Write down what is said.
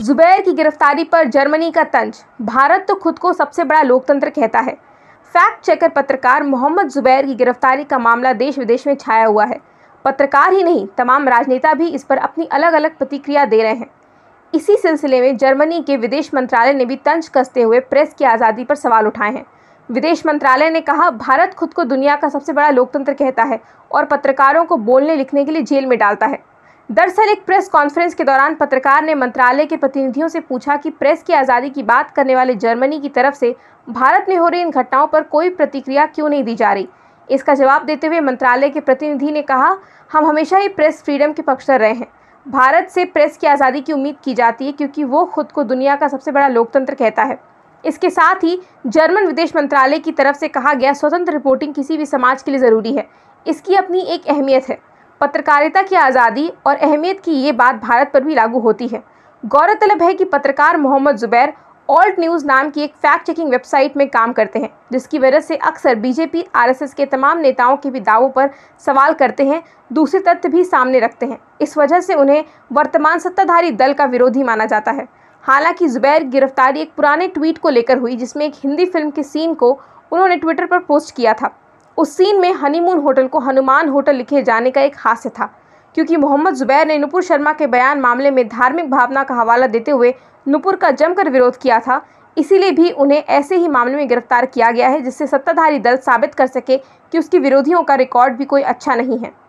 जुबैर की गिरफ्तारी पर जर्मनी का तंज भारत तो खुद को सबसे बड़ा लोकतंत्र कहता है फैक्ट चेकर पत्रकार मोहम्मद जुबैर की गिरफ्तारी का मामला देश विदेश में छाया हुआ है पत्रकार ही नहीं तमाम राजनेता भी इस पर अपनी अलग अलग प्रतिक्रिया दे रहे हैं इसी सिलसिले में जर्मनी के विदेश मंत्रालय ने भी तंज कसते हुए प्रेस की आज़ादी पर सवाल उठाए हैं विदेश मंत्रालय ने कहा भारत खुद को दुनिया का सबसे बड़ा लोकतंत्र कहता है और पत्रकारों को बोलने लिखने के लिए जेल में डालता है दरअसल एक प्रेस कॉन्फ्रेंस के दौरान पत्रकार ने मंत्रालय के प्रतिनिधियों से पूछा कि प्रेस की आज़ादी की बात करने वाले जर्मनी की तरफ से भारत में हो रही इन घटनाओं पर कोई प्रतिक्रिया क्यों नहीं दी जा रही इसका जवाब देते हुए मंत्रालय के प्रतिनिधि ने कहा हम हमेशा ही प्रेस फ्रीडम के पर रहे हैं भारत से प्रेस की आज़ादी की उम्मीद की जाती है क्योंकि वो खुद को दुनिया का सबसे बड़ा लोकतंत्र कहता है इसके साथ ही जर्मन विदेश मंत्रालय की तरफ से कहा गया स्वतंत्र रिपोर्टिंग किसी भी समाज के लिए ज़रूरी है इसकी अपनी एक अहमियत है पत्रकारिता की आज़ादी और अहमियत की ये बात भारत पर भी लागू होती है गौरतलब है कि पत्रकार मोहम्मद जुबैर ऑल्ट न्यूज़ नाम की एक फैक्ट चेकिंग वेबसाइट में काम करते हैं जिसकी वजह से अक्सर बीजेपी आरएसएस के तमाम नेताओं के भी दावों पर सवाल करते हैं दूसरे तथ्य भी सामने रखते हैं इस वजह से उन्हें वर्तमान सत्ताधारी दल का विरोधी माना जाता है हालांकि जुबैर गिरफ्तारी एक पुराने ट्वीट को लेकर हुई जिसमें एक हिंदी फिल्म के सीन को उन्होंने ट्विटर पर पोस्ट किया था उस सीन में हनीमून होटल को हनुमान होटल लिखे जाने का एक हास्य था क्योंकि मोहम्मद जुबैर ने नुपुर शर्मा के बयान मामले में धार्मिक भावना का हवाला देते हुए नुपुर का जमकर विरोध किया था इसीलिए भी उन्हें ऐसे ही मामले में गिरफ्तार किया गया है जिससे सत्ताधारी दल साबित कर सके कि उसकी विरोधियों का रिकॉर्ड भी कोई अच्छा नहीं है